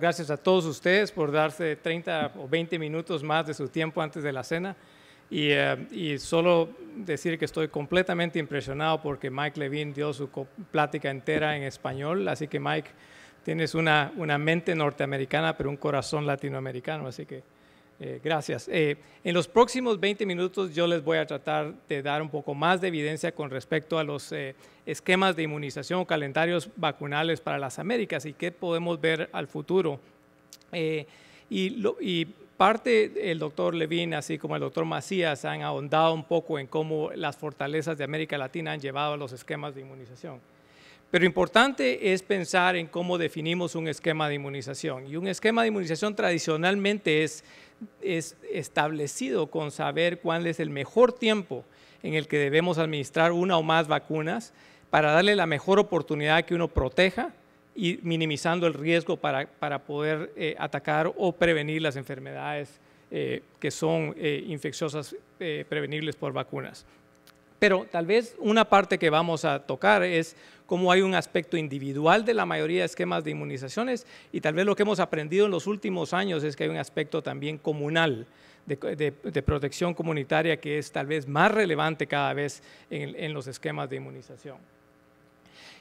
gracias a todos ustedes por darse 30 o 20 minutos más de su tiempo antes de la cena. Eh, y, solo decir que estoy completamente impresionado porque Mike Levine dio su plática entera en español. Así que Mike, tienes una, una mente norteamericana, pero un corazón latinoamericano. Así que eh, gracias. Eh, en los próximos 20 minutos yo les voy a tratar de dar un poco más de evidencia con respecto a los eh, esquemas de inmunización o calendarios vacunales para las Américas y qué podemos ver al futuro. Y, y, parte el doctor Levin, así como el doctor Macías, han ahondado un poco en cómo las fortalezas de América Latina han llevado a los esquemas de inmunización. Pero importante es pensar en cómo definimos un esquema de inmunización. Y un esquema de inmunización tradicionalmente es, establecido con saber cuál es el mejor tiempo en el que debemos administrar una o más vacunas para darle la mejor oportunidad que uno proteja y minimizando el riesgo para, poder eh, atacar o prevenir las enfermedades eh, que son eh, infecciosas prevenibles por vacunas. Pero tal vez una parte que vamos a tocar es cómo hay un aspecto individual de la mayoría de esquemas de inmunizaciones y tal vez lo que hemos aprendido en los últimos años es que hay un aspecto también comunal de, protección comunitaria que es tal vez más relevante cada vez en, los esquemas de inmunización.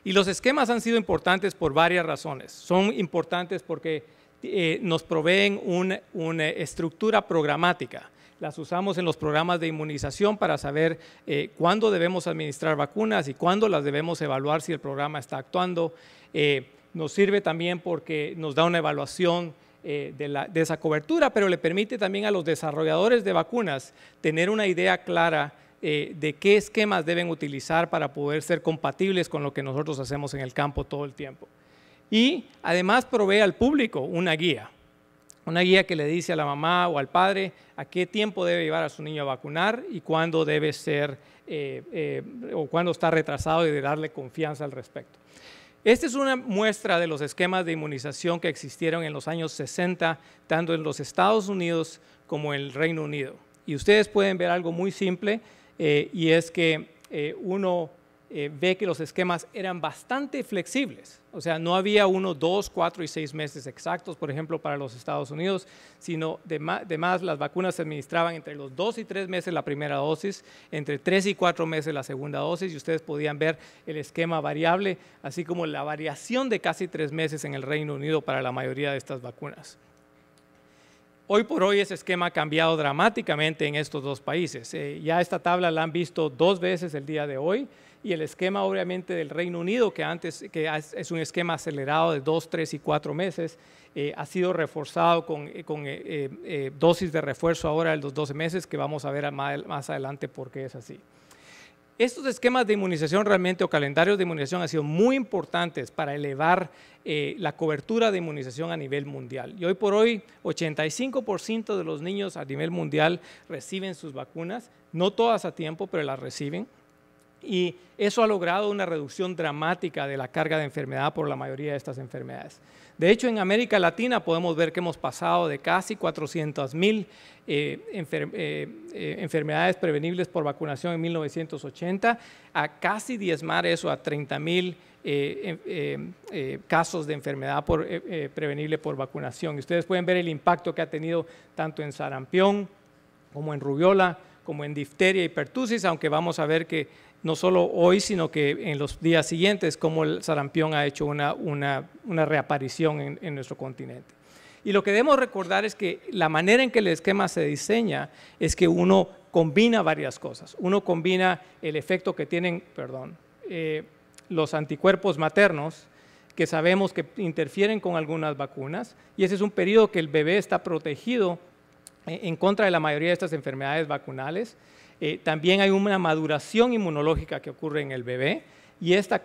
Y los esquemas han sido importantes por varias razones. Son importantes porque eh, nos proveen una estructura programática las usamos en los programas de inmunización para saber eh, cuándo debemos administrar vacunas y cuándo las debemos evaluar si el programa está actuando. Eh, nos sirve también porque nos da una evaluación eh, de, esa cobertura, pero le permite también a los desarrolladores de vacunas tener una idea clara de qué esquemas deben utilizar para poder ser compatibles con lo que nosotros hacemos en el campo todo el tiempo. Y además provee al público una guía una guía que le dice a la mamá o al padre a qué tiempo debe llevar a su niño a vacunar y cuándo debe ser eh, eh, o cuándo está retrasado y de darle confianza al respecto. Esta es una muestra de los esquemas de inmunización que existieron en los años 60, tanto en los Estados Unidos como en el Reino Unido. Y ustedes pueden ver algo muy simple eh, y es que uno eh, ve que los esquemas eran bastante flexibles. O sea, no había uno, dos, cuatro y seis meses exactos, por ejemplo, para los Estados Unidos, sino además las vacunas se administraban entre los dos y tres meses la primera dosis, entre tres y cuatro meses la segunda dosis, y ustedes podían ver el esquema variable, así como la variación de casi tres meses en el Reino Unido para la mayoría de estas vacunas. Hoy por hoy ese esquema ha cambiado dramáticamente en estos dos países. Eh, ya esta tabla la han visto dos veces el día de hoy y el esquema obviamente del Reino Unido, que antes que es un esquema acelerado de dos, tres y cuatro meses, eh, ha sido reforzado con, eh, eh, dosis de refuerzo ahora de los 12 meses, que vamos a ver más, adelante por qué es así. Estos esquemas de inmunización realmente o calendarios de inmunización han sido muy importantes para elevar la cobertura de inmunización a nivel mundial. Y hoy por hoy, 85% de los niños a nivel mundial reciben sus vacunas, no todas a tiempo, pero las reciben y eso ha logrado una reducción dramática de la carga de enfermedad por la mayoría de estas enfermedades. De hecho, en América Latina podemos ver que hemos pasado de casi 400 mil eh, eh, eh, enfermedades prevenibles por vacunación en 1980 a casi diezmar eso a 30 mil casos de enfermedad prevenible por vacunación. Y ustedes pueden ver el impacto que ha tenido tanto en sarampión como en rubiola, como en difteria y pertusis, aunque vamos a ver que no solo hoy, sino que en los días siguientes, como el sarampión ha hecho una, reaparición en, nuestro continente. Y lo que debemos recordar es que la manera en que el esquema se diseña es que uno combina varias cosas. Uno combina el efecto que tienen, perdón, eh, los anticuerpos maternos, que sabemos que interfieren con algunas vacunas, y ese es un periodo que el bebé está protegido eh, en contra de la mayoría de estas enfermedades vacunales. Eh, también hay una maduración inmunológica que ocurre en el bebé y este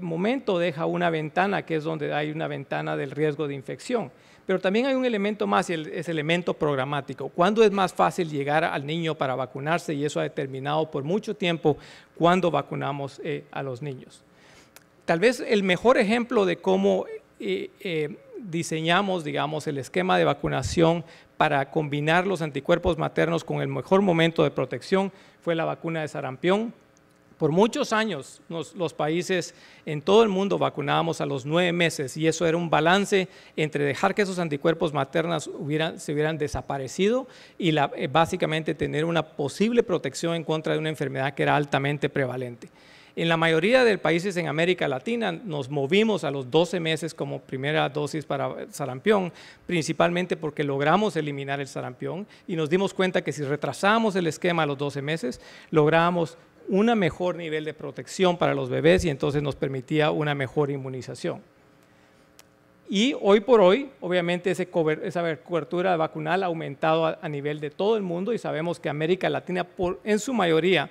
momento deja una ventana que es donde hay una ventana del riesgo de infección. Pero también hay un elemento más y el, elemento programático. ¿Cuándo es más fácil llegar al niño para vacunarse? Y eso ha determinado por mucho tiempo cuándo vacunamos eh, a los niños. Tal vez el mejor ejemplo de cómo diseñamos, digamos, el esquema de vacunación para combinar los anticuerpos maternos con el mejor momento de protección fue la vacuna de sarampión. Por muchos años los países en todo el mundo vacunábamos a los nueve meses y eso era un balance entre dejar que esos anticuerpos maternos se hubieran desaparecido y eh, básicamente tener una posible protección en contra de una enfermedad que era altamente prevalente. En la mayoría de países en América Latina nos movimos a los 12 meses como primera dosis para sarampión, principalmente porque logramos eliminar el sarampión y nos dimos cuenta que si retrasamos el esquema a los 12 meses, logramos un mejor nivel de protección para los bebés y entonces nos permitía una mejor inmunización. Y hoy por hoy, obviamente, esa cobertura vacunal ha aumentado a, nivel de todo el mundo y sabemos que América Latina, en su mayoría,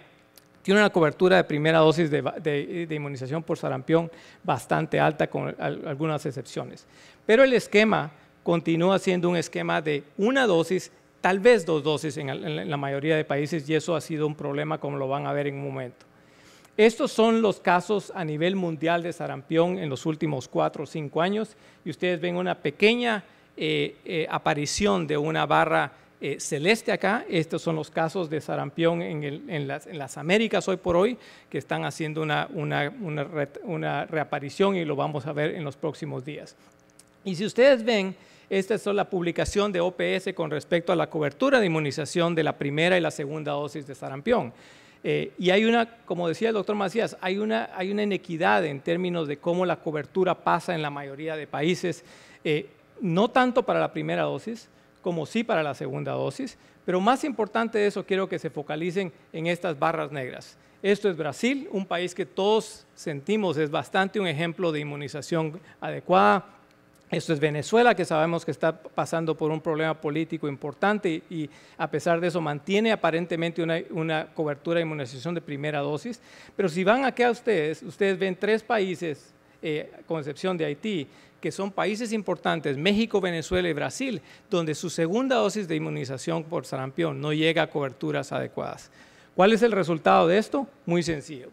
tiene una cobertura de primera dosis de, inmunización por sarampión bastante alta, con algunas excepciones. Pero el esquema continúa siendo un esquema de una dosis, tal vez dos dosis en, la mayoría de países, y eso ha sido un problema, como lo van a ver en un momento. Estos son los casos a nivel mundial de sarampión en los últimos cuatro o cinco años, y ustedes ven una pequeña eh, eh, aparición de una barra eh, celeste acá. Estos son los casos de sarampión en, las, Américas hoy por hoy, que están haciendo una, reaparición y lo vamos a ver en los próximos días. Y si ustedes ven, esta es la publicación de OPS con respecto a la cobertura de inmunización de la primera y la segunda dosis de sarampión. Eh, y hay una, como decía el doctor Macías, hay una, inequidad en términos de cómo la cobertura pasa en la mayoría de países, eh, no tanto para la primera dosis, como sí para la segunda dosis, pero más importante de eso quiero que se focalicen en estas barras negras. Esto es Brasil, un país que todos sentimos es bastante un ejemplo de inmunización adecuada. Esto es Venezuela, que sabemos que está pasando por un problema político importante y, a pesar de eso mantiene aparentemente una, una, cobertura de inmunización de primera dosis. Pero si van aquí a ustedes, ustedes ven tres países eh, Concepción con de Haití, que son países importantes, México, Venezuela y Brasil, donde su segunda dosis de inmunización por sarampión no llega a coberturas adecuadas. ¿Cuál es el resultado de esto? Muy sencillo.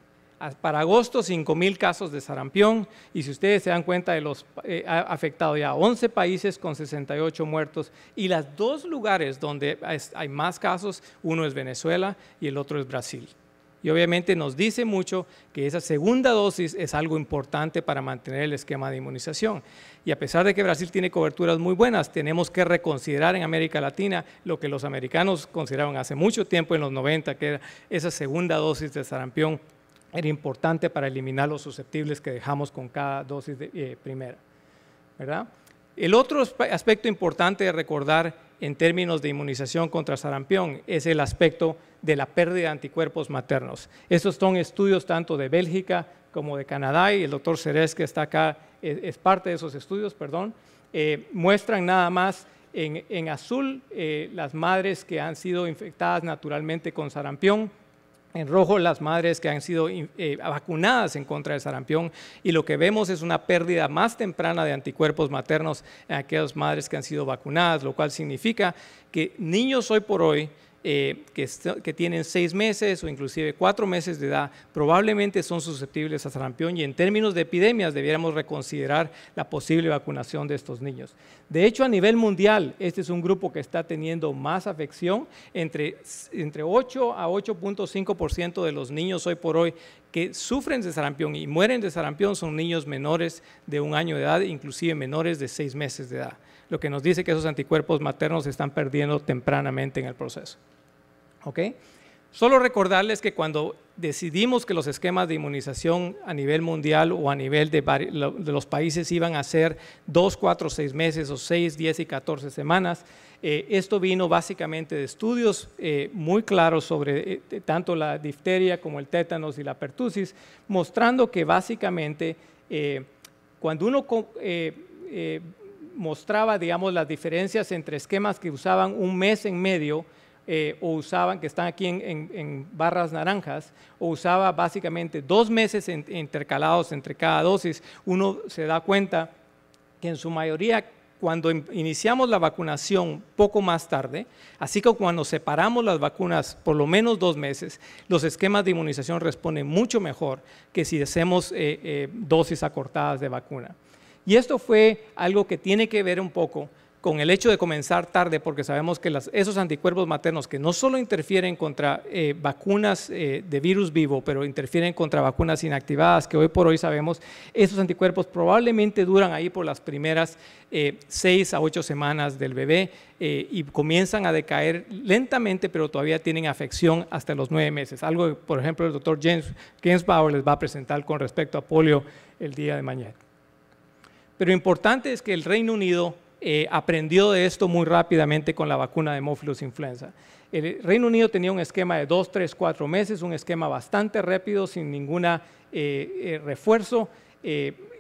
Para agosto, 5.000 casos de sarampión y si ustedes se dan cuenta de los eh, ha afectado ya 11 países con 68 muertos y los dos lugares donde hay más casos, uno es Venezuela y el otro es Brasil. Y obviamente nos dice mucho que esa segunda dosis es algo importante para mantener el esquema de inmunización. Y a pesar de que Brasil tiene coberturas muy buenas, tenemos que reconsiderar en América Latina lo que los americanos consideraban hace mucho tiempo, en los 90, que era esa segunda dosis de sarampión era importante para eliminar los susceptibles que dejamos con cada dosis eh, primera. ¿verdad? El otro aspecto importante de recordar en términos de inmunización contra sarampión es el aspecto de la pérdida de anticuerpos maternos. Estos son estudios tanto de Bélgica como de Canadá y el doctor Ceres que está acá eh, es, parte de esos estudios, perdón, eh, muestran nada más en, azul eh, las madres que han sido infectadas naturalmente con sarampión en rojo las madres que han sido eh, vacunadas en contra del sarampión y lo que vemos es una pérdida más temprana de anticuerpos maternos en aquellas madres que han sido vacunadas, lo cual significa que niños hoy por hoy eh, que, tienen seis meses o inclusive cuatro meses de edad probablemente son susceptibles a sarampión y en términos de epidemias debiéramos reconsiderar la posible vacunación de estos niños. De hecho, a nivel mundial, este es un grupo que está teniendo más afección, entre, entre 8 a 8.5% de los niños hoy por hoy que sufren de sarampión y mueren de sarampión son niños menores de un año de edad, inclusive menores de seis meses de edad, lo que nos dice que esos anticuerpos maternos se están perdiendo tempranamente en el proceso. Solo recordarles que cuando decidimos que los esquemas de inmunización a nivel mundial o a nivel de, los países iban a ser 2, 4, 6 meses o 6, 10 y 14 semanas, eh, esto vino básicamente de estudios eh, muy claros sobre eh, tanto la difteria como el tétanos y la pertusis, mostrando que básicamente cuando uno mostraba, digamos, las diferencias entre esquemas que usaban un mes en medio, eh, o usaban, que están aquí en, barras naranjas, o usaba básicamente dos meses intercalados entre cada dosis, uno se da cuenta que en su mayoría cuando iniciamos la vacunación poco más tarde, así que cuando separamos las vacunas por lo menos dos meses, los esquemas de inmunización responden mucho mejor que si hacemos eh, eh, dosis acortadas de vacuna. Y esto fue algo que tiene que ver un poco con el hecho de comenzar tarde, porque sabemos que esos anticuerpos maternos que no solo interfieren contra eh, vacunas eh, de virus vivo, pero interfieren contra vacunas inactivadas, que hoy por hoy sabemos, esos anticuerpos probablemente duran ahí por las primeras eh, seis a ocho semanas del bebé y comienzan a decaer lentamente, pero todavía tienen afección hasta los nueve meses. Algo por ejemplo, el doctor James, James Bauer les va a presentar con respecto a polio el día de mañana. Pero importante es que el Reino Unido eh, aprendió de esto muy rápidamente con la vacuna de Mofilus influenza. El Reino Unido tenía un esquema de dos, tres, cuatro meses, un esquema bastante rápido, sin ningún eh, eh, refuerzo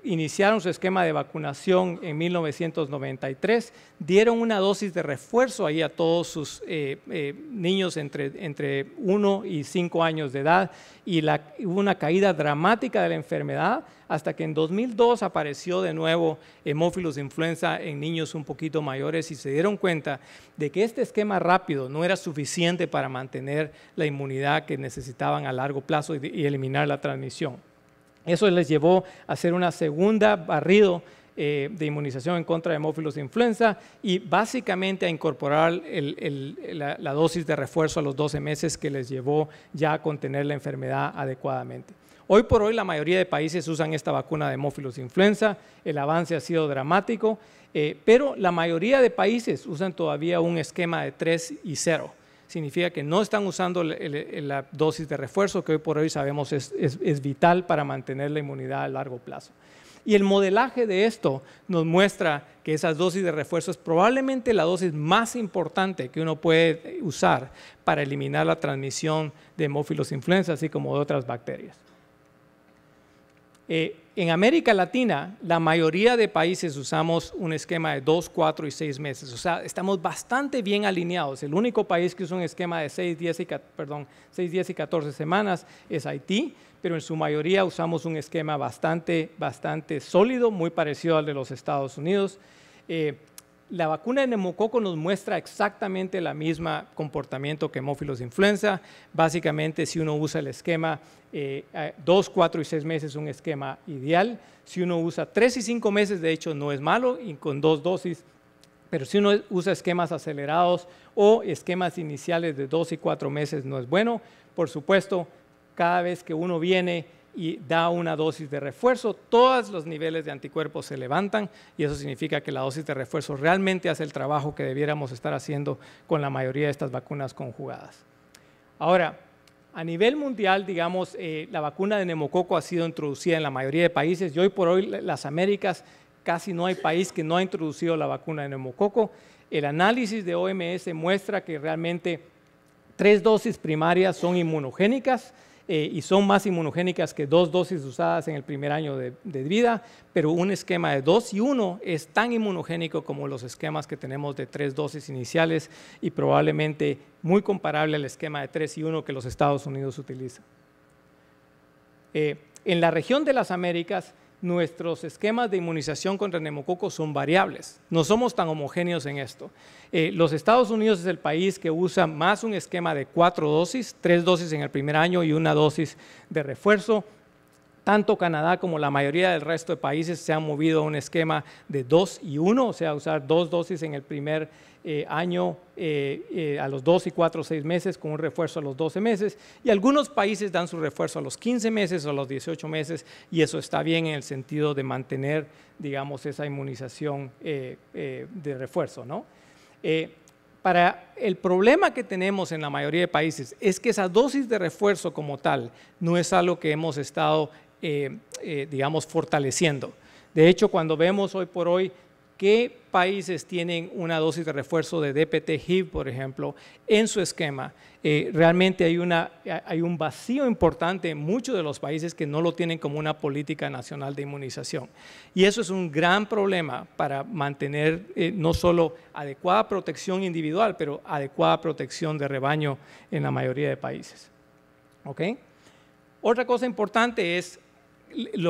iniciaron su esquema de vacunación en 1993, dieron una dosis de refuerzo ahí a todos sus eh, eh, niños entre, 1 y 5 años de edad y hubo una caída dramática de la enfermedad hasta que en 2002 apareció de nuevo hemófilos de influenza en niños un poquito mayores y se dieron cuenta de que este esquema rápido no era suficiente para mantener la inmunidad que necesitaban a largo plazo y eliminar la transmisión. Eso les llevó a hacer una segunda barrido eh, de inmunización en contra de hemófilos de influenza y básicamente a incorporar la, dosis de refuerzo a los 12 meses que les llevó ya a contener la enfermedad adecuadamente. Hoy por hoy la mayoría de países usan esta vacuna de hemófilos de influenza, el avance ha sido dramático, eh, pero la mayoría de países usan todavía un esquema de 3 y 0 significa que no están usando la dosis de refuerzo que hoy por hoy sabemos es, vital para mantener la inmunidad a largo plazo. Y el modelaje de esto nos muestra que esa dosis de refuerzo es probablemente la dosis más importante que uno puede usar para eliminar la transmisión de hemófilos e influenza, así como de otras bacterias. Eh, en América Latina, la mayoría de países usamos un esquema de dos, cuatro y seis meses. O sea, estamos bastante bien alineados. El único país que usa un esquema de 6, 10 y, perdón, 6, y 14 semanas es Haití, pero en su mayoría usamos un esquema bastante, bastante sólido, muy parecido al de los Estados Unidos. Eh, la vacuna de neumococo nos muestra exactamente la misma comportamiento que hemófilos influenza. Básicamente, si uno usa el esquema eh, eh, dos, 2, 4 y seis meses, un esquema ideal. Si uno usa tres y cinco meses, de hecho, no es malo, y con dos dosis. Pero si uno usa esquemas acelerados o esquemas iniciales de dos y cuatro meses, no es bueno. Por supuesto, cada vez que uno viene y da una dosis de refuerzo, todos los niveles de anticuerpos se levantan y eso significa que la dosis de refuerzo realmente hace el trabajo que debiéramos estar haciendo con la mayoría de estas vacunas conjugadas. Ahora, a nivel mundial, digamos, eh, la vacuna de neumococo ha sido introducida en la mayoría de países y hoy por hoy las Américas casi no hay país que no ha introducido la vacuna de neumococo. El análisis de OMS muestra que realmente tres dosis primarias son inmunogénicas, eh, y son más inmunogénicas que dos dosis usadas en el primer año de, vida, pero un esquema de dos y uno es tan inmunogénico como los esquemas que tenemos de tres dosis iniciales y probablemente muy comparable al esquema de tres y uno que los Estados Unidos utilizan. Eh, en la región de las Américas, nuestros esquemas de inmunización contra el neumococo son variables. No somos tan homogéneos en esto. Eh, los Estados Unidos es el país que usa más un esquema de cuatro dosis, tres dosis en el primer año y una dosis de refuerzo tanto Canadá como la mayoría del resto de países se han movido a un esquema de dos y uno, o sea, usar dos dosis en el primer eh, año eh, eh, a los dos y cuatro o seis meses con un refuerzo a los 12 meses y algunos países dan su refuerzo a los 15 meses o a los 18 meses y eso está bien en el sentido de mantener, digamos, esa inmunización de refuerzo, para el problema que tenemos en la mayoría de países es que esa dosis de refuerzo como tal no es algo que hemos estado eh, eh, digamos, fortaleciendo. De hecho, cuando vemos hoy por hoy qué países tienen una dosis de refuerzo de DPT-HIV, por ejemplo, en su esquema, eh, realmente hay, una, hay un vacío importante en muchos de los países que no lo tienen como una política nacional de inmunización. Y eso es un gran problema para mantener no solo adecuada protección individual, pero adecuada protección de rebaño en la mayoría de países. ¿Okay? Otra cosa importante es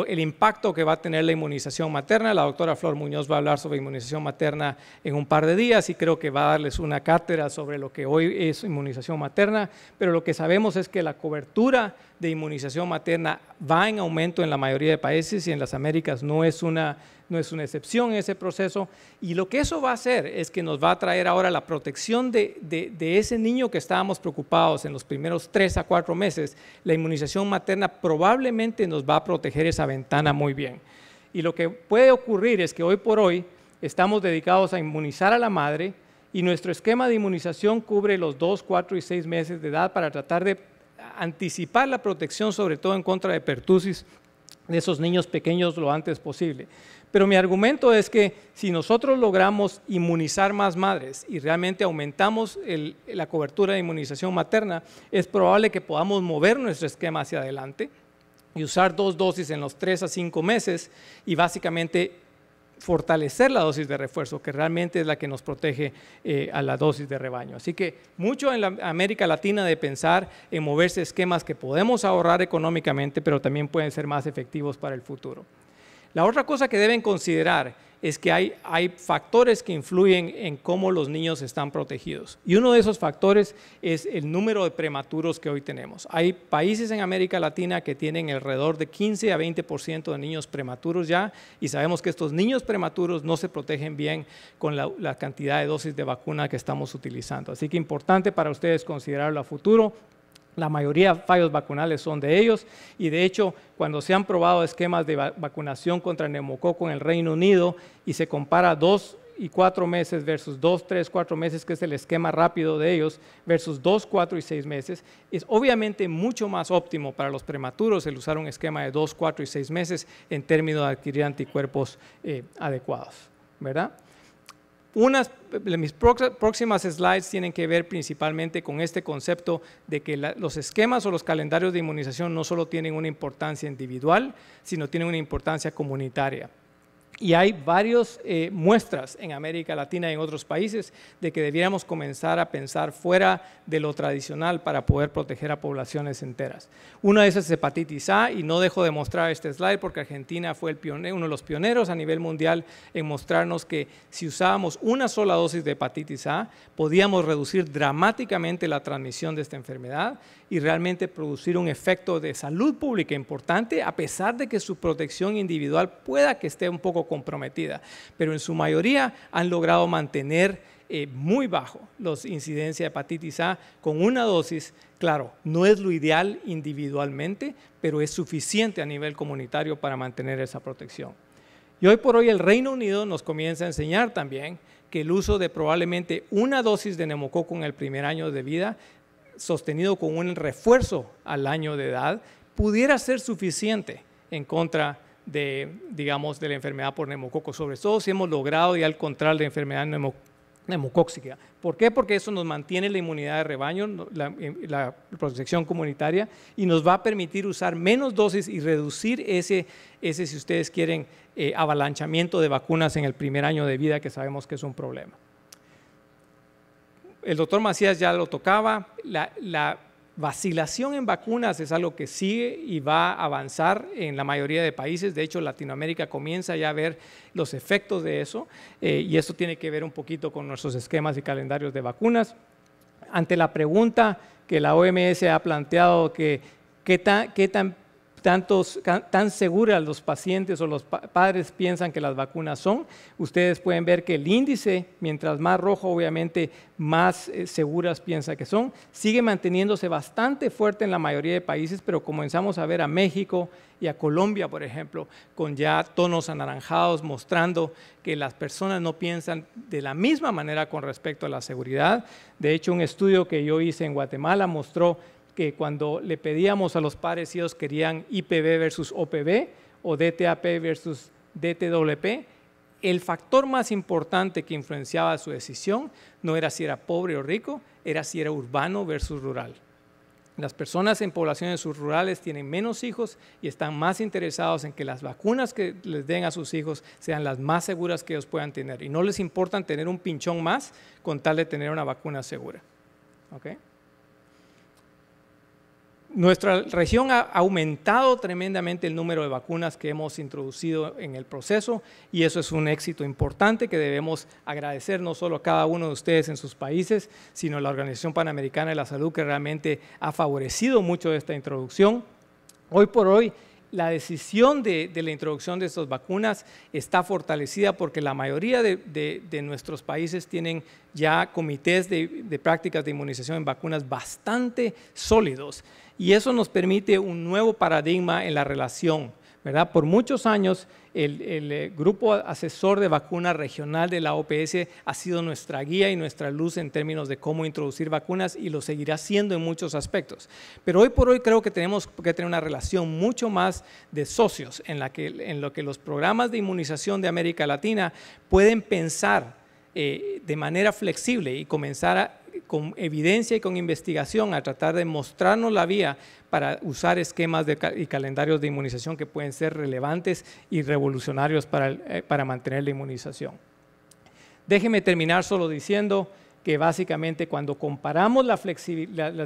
el impacto que va a tener la inmunización materna. La doctora Flor Muñoz va a hablar sobre inmunización materna en un par de días y creo que va a darles una cátedra sobre lo que hoy es inmunización materna, pero lo que sabemos es que la cobertura de inmunización materna va en aumento en la mayoría de países y en las Américas no es una, no es una excepción ese proceso. Y lo que eso va a hacer es que nos va a traer ahora la protección de, ese niño que estábamos preocupados en los primeros tres a cuatro meses. La inmunización materna probablemente nos va a proteger esa ventana muy bien. Y lo que puede ocurrir es que hoy por hoy estamos dedicados a inmunizar a la madre y nuestro esquema de inmunización cubre los dos, cuatro y seis meses de edad para tratar de anticipar la protección, sobre todo en contra de pertusis de esos niños pequeños lo antes posible. Pero mi argumento es que si nosotros logramos inmunizar más madres y realmente aumentamos la cobertura de inmunización materna, es probable que podamos mover nuestro esquema hacia adelante y usar dos dosis en los tres a cinco meses y básicamente fortalecer la dosis de refuerzo, que realmente es la que nos protege eh, a la dosis de rebaño. Así que mucho en América Latina de pensar en moverse esquemas que podemos ahorrar económicamente, pero también pueden ser más efectivos para el futuro. La otra cosa que deben considerar es que hay, hay factores que influyen en cómo los niños están protegidos. Y uno de esos factores es el número de prematuros que hoy tenemos. Hay países en América Latina que tienen alrededor de 15 a 20% de niños prematuros ya y sabemos que estos niños prematuros no se protegen bien con la, la cantidad de dosis de vacuna que estamos utilizando. Así que importante para ustedes considerarlo a futuro. La mayoría de fallos vacunales son de ellos y de hecho cuando se han probado esquemas de vacunación contra neumococo en el Reino Unido y se compara dos y cuatro meses versus dos, tres, cuatro meses, que es el esquema rápido de ellos, versus dos, cuatro y seis meses, es obviamente mucho más óptimo para los prematuros el usar un esquema de dos, cuatro y seis meses en términos de adquirir anticuerpos eh, adecuados, ¿verdad? mis próximas slides tienen que ver principalmente con este concepto de que los esquemas o los calendarios de inmunización no solo tienen una importancia individual, sino tienen una importancia comunitaria. Y hay varias eh, muestras en América Latina y en otros países de que debiéramos comenzar a pensar fuera de lo tradicional para poder proteger a poblaciones enteras. Una de esas es hepatitis A, y no dejo de mostrar este slide porque Argentina fue el pionero, uno de los pioneros a nivel mundial en mostrarnos que si usábamos una sola dosis de hepatitis A, podíamos reducir dramáticamente la transmisión de esta enfermedad y realmente producir un efecto de salud pública importante, a pesar de que su protección individual pueda que esté un poco comprometida, pero en su mayoría han logrado mantener eh, muy bajo los incidencias de hepatitis A con una dosis. Claro, no es lo ideal individualmente, pero es suficiente a nivel comunitario para mantener esa protección. Y hoy por hoy el Reino Unido nos comienza a enseñar también que el uso de probablemente una dosis de neumococo en el primer año de vida, sostenido con un refuerzo al año de edad, pudiera ser suficiente en contra de de, digamos, de la enfermedad por neumococo, sobre todo si hemos logrado ya control de la enfermedad neumocóxica. ¿Por qué? Porque eso nos mantiene la inmunidad de rebaño, eh, la, protección comunitaria, y nos va a permitir usar menos dosis y reducir ese, ese si ustedes quieren, eh, avalanchamiento de vacunas en el primer año de vida, que sabemos que es un problema. El doctor Macías ya lo tocaba, la vacilación en vacunas es algo que sigue y va a avanzar en la mayoría de países. De hecho, Latinoamérica comienza ya a ver los efectos de eso eh, y esto tiene que ver un poquito con nuestros esquemas y calendarios de vacunas. Ante la pregunta que la OMS ha planteado que qué tan, qué tan tantos, tan seguras los pacientes o los padres piensan que las vacunas son, ustedes pueden ver que el índice, mientras más rojo, obviamente más eh, seguras piensa que son, sigue manteniéndose bastante fuerte en la mayoría de países, pero comenzamos a ver a México y a Colombia, por ejemplo, con ya tonos anaranjados mostrando que las personas no piensan de la misma manera con respecto a la seguridad. De hecho, un estudio que yo hice en Guatemala mostró que cuando le pedíamos a los padres si ellos querían IPV versus OPV o DTAP versus DTWP, el factor más importante que influenciaba su decisión no era si era pobre o rico, era si era urbano versus rural. Las personas en poblaciones rurales tienen menos hijos y están más interesados en que las vacunas que les den a sus hijos sean las más seguras que ellos puedan tener. Y no les importa tener un pinchón más con tal de tener una vacuna segura. ¿Ok? Nuestra región ha aumentado tremendamente el número de vacunas que hemos introducido en el proceso y eso es un éxito importante que debemos agradecer no solo a cada uno de ustedes en sus países, sino a la Organización Panamericana de la Salud que realmente ha favorecido mucho esta introducción. Hoy por hoy la decisión de, la introducción de estas vacunas está fortalecida porque la mayoría de, de nuestros países tienen ya comités de, prácticas de inmunización en vacunas bastante sólidos y eso nos permite un nuevo paradigma en la relación, ¿verdad? Por muchos años el, eh, grupo asesor de vacunas regional de la OPS ha sido nuestra guía y nuestra luz en términos de cómo introducir vacunas y lo seguirá siendo en muchos aspectos. Pero hoy por hoy creo que tenemos que tener una relación mucho más de socios en, la que, en lo que los programas de inmunización de América Latina pueden pensar eh, de manera flexible y comenzar a con evidencia y con investigación a tratar de mostrarnos la vía para usar esquemas y calendarios de inmunización que pueden ser relevantes y revolucionarios eh, para, mantener la inmunización. Déjeme terminar solo diciendo que básicamente cuando comparamos las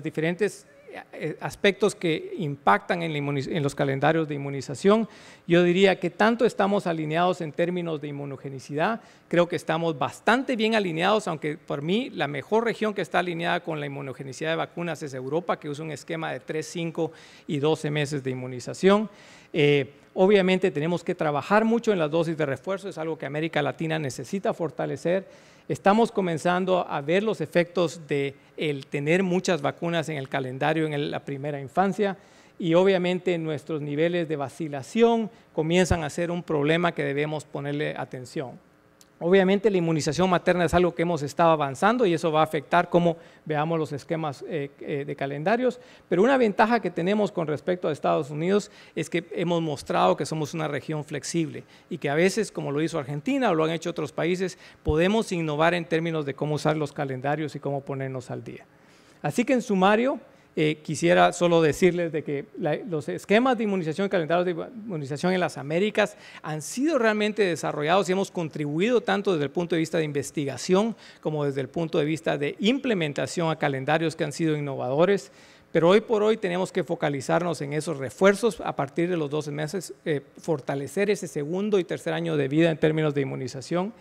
diferentes eh, aspectos que impactan en, los calendarios de inmunización. Yo diría que tanto estamos alineados en términos de inmunogenicidad, creo que estamos bastante bien alineados, aunque por mí la mejor región que está alineada con la inmunogenicidad de vacunas es Europa, que usa un esquema de 3, 5 y 12 meses de inmunización. Eh, Obviamente tenemos que trabajar mucho en las dosis de refuerzo, es algo que América Latina necesita fortalecer. Estamos comenzando a ver los efectos de el tener muchas vacunas en el calendario en la primera infancia y obviamente nuestros niveles de vacilación comienzan a ser un problema que debemos ponerle atención. Obviamente la inmunización materna es algo que hemos estado avanzando y eso va a afectar cómo veamos los esquemas eh, eh, de calendarios, pero una ventaja que tenemos con respecto a Estados Unidos es que hemos mostrado que somos una región flexible y que a veces, como lo hizo Argentina o lo han hecho otros países, podemos innovar en términos de cómo usar los calendarios y cómo ponernos al día. Así que en sumario, eh, quisiera solo decirles de que los esquemas de inmunización y calendarios de inmunización en las Américas han sido realmente desarrollados y hemos contribuido tanto desde el punto de vista de investigación como desde el punto de vista de implementación a calendarios que han sido innovadores. Pero hoy por hoy tenemos que focalizarnos en esos refuerzos a partir de los 12 meses, eh, fortalecer ese segundo y tercer año de vida en términos de inmunización.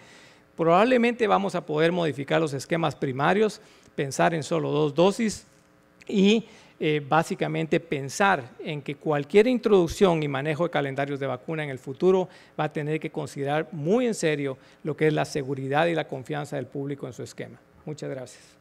Probablemente vamos a poder modificar los esquemas primarios, pensar en solo dos dosis, y eh, básicamente pensar en que cualquier introducción y manejo de calendarios de vacuna en el futuro va a tener que considerar muy en serio lo que es la seguridad y la confianza del público en su esquema. Muchas gracias.